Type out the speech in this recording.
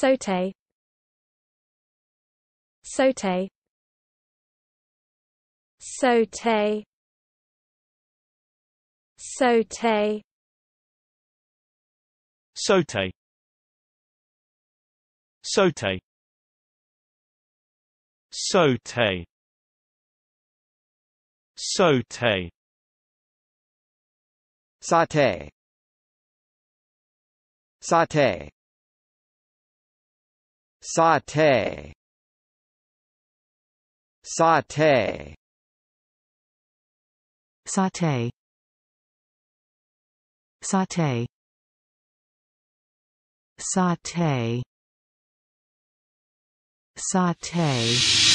Sote Sote Sote Sote Sote Sote Sote Sote Sate Sate Sauté Sauté Sauté Sauté Sauté Sauté